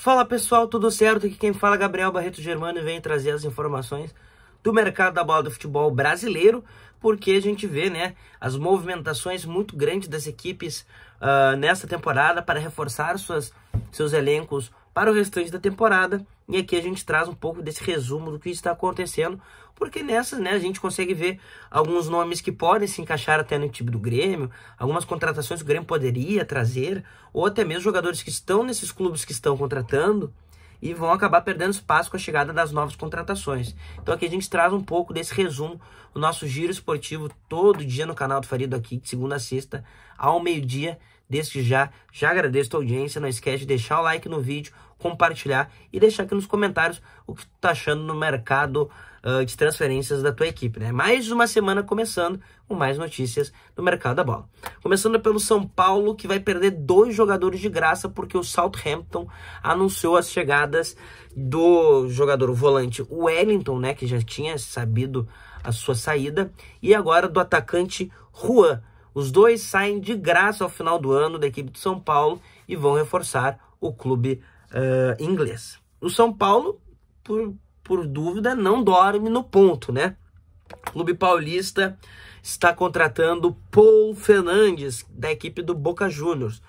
Fala pessoal, tudo certo? Aqui quem fala é Gabriel Barreto Germano e vem trazer as informações do mercado da bola do futebol brasileiro, porque a gente vê né, as movimentações muito grandes das equipes uh, nesta temporada para reforçar suas, seus elencos para o restante da temporada. E aqui a gente traz um pouco desse resumo do que está acontecendo, porque nessas né, a gente consegue ver alguns nomes que podem se encaixar até no time do Grêmio, algumas contratações que o Grêmio poderia trazer, ou até mesmo jogadores que estão nesses clubes que estão contratando e vão acabar perdendo espaço com a chegada das novas contratações. Então aqui a gente traz um pouco desse resumo, o nosso giro esportivo todo dia no canal do Farido aqui, de segunda a sexta, ao meio-dia, Desde já, já agradeço a tua audiência. Não esquece de deixar o like no vídeo, compartilhar e deixar aqui nos comentários o que tu tá achando no mercado uh, de transferências da tua equipe, né? Mais uma semana começando com mais notícias do mercado da bola. Começando pelo São Paulo, que vai perder dois jogadores de graça porque o Southampton anunciou as chegadas do jogador volante Wellington, né, que já tinha sabido a sua saída, e agora do atacante Juan os dois saem de graça ao final do ano da equipe de São Paulo e vão reforçar o clube uh, inglês. O São Paulo, por, por dúvida, não dorme no ponto, né? O clube paulista está contratando Paul Fernandes, da equipe do Boca Juniors.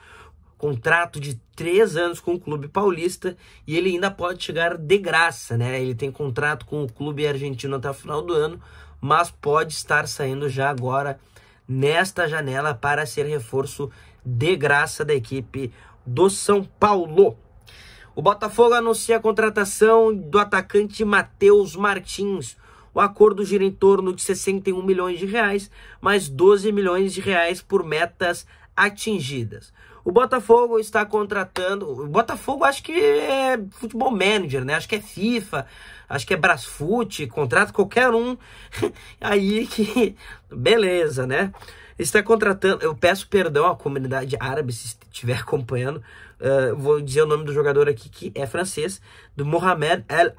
Contrato de três anos com o clube paulista e ele ainda pode chegar de graça, né? Ele tem contrato com o clube argentino até o final do ano, mas pode estar saindo já agora nesta janela para ser reforço de graça da equipe do São Paulo. O Botafogo anuncia a contratação do atacante Matheus Martins. O acordo gira em torno de 61 milhões de reais, mais 12 milhões de reais por metas atingidas. O Botafogo está contratando. O Botafogo acho que é futebol manager, né? Acho que é FIFA, acho que é Brasfoot, contrata qualquer um aí que. Beleza, né? Está contratando. Eu peço perdão à comunidade árabe se estiver acompanhando. Uh, vou dizer o nome do jogador aqui que é francês, do Mohamed El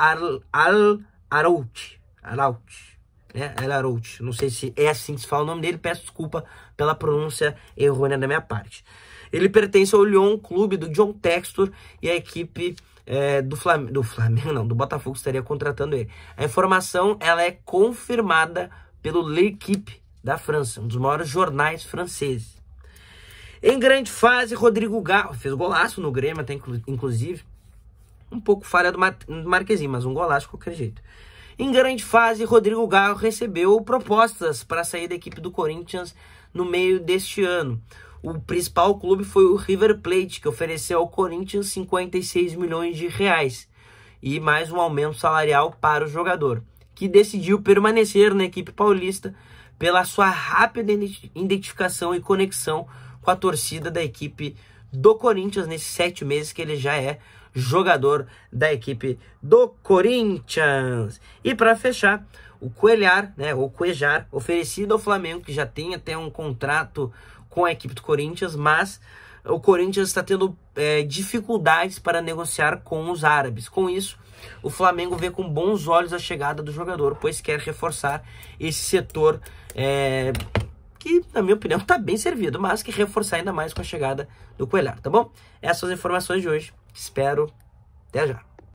Al Arout. Arout. É, né, Elarout, não sei se é assim que se fala o nome dele, peço desculpa pela pronúncia errônea da minha parte. Ele pertence ao Lyon, clube do John Textor e a equipe é, do, Flam do Flamengo, não, do Botafogo estaria contratando ele. A informação ela é confirmada pelo L'Equipe da França, um dos maiores jornais franceses. Em grande fase, Rodrigo Galo fez golaço no Grêmio, até inclusive. Um pouco falha do Mar Marquezinho, mas um golaço de qualquer jeito. Em grande fase, Rodrigo Galo recebeu propostas para sair da equipe do Corinthians no meio deste ano. O principal clube foi o River Plate, que ofereceu ao Corinthians 56 milhões de reais e mais um aumento salarial para o jogador, que decidiu permanecer na equipe paulista pela sua rápida identificação e conexão com a torcida da equipe do Corinthians nesses sete meses que ele já é jogador da equipe do Corinthians. E para fechar, o Coelhar, né, o coejar oferecido ao Flamengo, que já tem até um contrato com a equipe do Corinthians, mas o Corinthians está tendo é, dificuldades para negociar com os árabes. Com isso, o Flamengo vê com bons olhos a chegada do jogador, pois quer reforçar esse setor é, que, na minha opinião, está bem servido, mas que reforçar ainda mais com a chegada do Coelhar, tá bom? Essas são as informações de hoje. Espero. Até já.